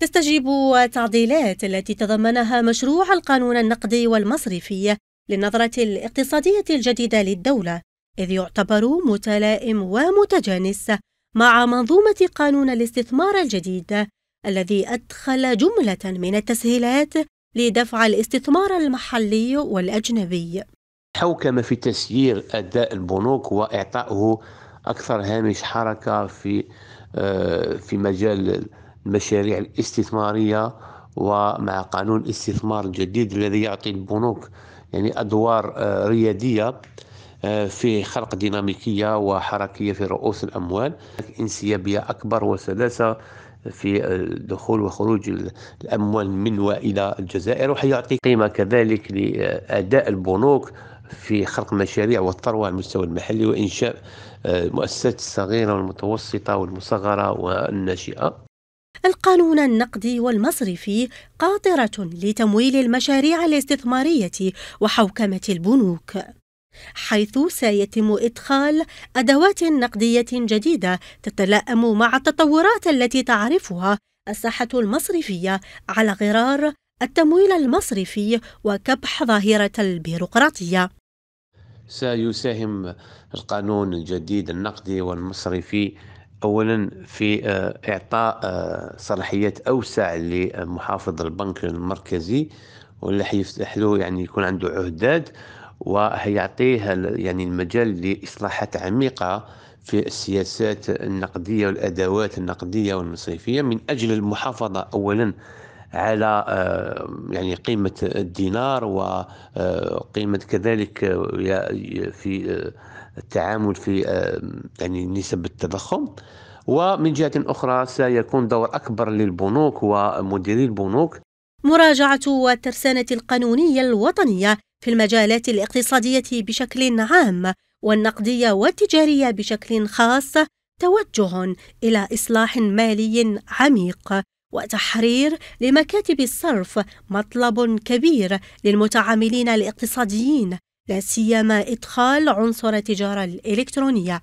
تستجيب التعديلات التي تضمنها مشروع القانون النقدي والمصرفي للنظرة الاقتصادية الجديدة للدولة، إذ يعتبر متلائم ومتجانس مع منظومة قانون الاستثمار الجديد الذي أدخل جملة من التسهيلات لدفع الاستثمار المحلي والأجنبي. حوكم في تسيير أداء البنوك وإعطائه أكثر هامش حركة في آه، في مجال المشاريع الاستثمارية ومع قانون الاستثمار الجديد الذي يعطي البنوك يعني أدوار آه، ريادية آه، في خلق ديناميكية وحركية في رؤوس الأموال انسيابية أكبر وسلاسة في آه، دخول وخروج الأموال من وإلى الجزائر وحيعطي قيمة كذلك لأداء البنوك في خلق مشاريع والثروة على المستوى المحلي وإنشاء المؤسسات الصغيرة والمتوسطة والمصغرة والناشئة القانون النقدي والمصرفي قاطرة لتمويل المشاريع الاستثمارية وحوكمة البنوك حيث سيتم إدخال أدوات نقدية جديدة تتلائم مع التطورات التي تعرفها الساحة المصرفية على غرار التمويل المصرفي وكبح ظاهرة البيروقراطية سيساهم القانون الجديد النقدي والمصرفي اولا في آه، اعطاء آه، صلاحيات اوسع لمحافظ البنك المركزي ولا حيفتح له يعني يكون عنده عهدات وهيعطيه يعني المجال لاصلاحات عميقه في السياسات النقديه والادوات النقديه والمصرفيه من اجل المحافظه اولا على آه، يعني قيمة الدينار وقيمة آه، كذلك آه، في التعامل في يعني نسب التضخم ومن جهة أخرى سيكون دور أكبر للبنوك ومديري البنوك مراجعة والترسانة القانونية الوطنية في المجالات الاقتصادية بشكل عام والنقدية والتجارية بشكل خاص توجه إلى إصلاح مالي عميق وتحرير لمكاتب الصرف مطلب كبير للمتعاملين الاقتصاديين لا سيما إدخال عنصر التجارة الإلكترونية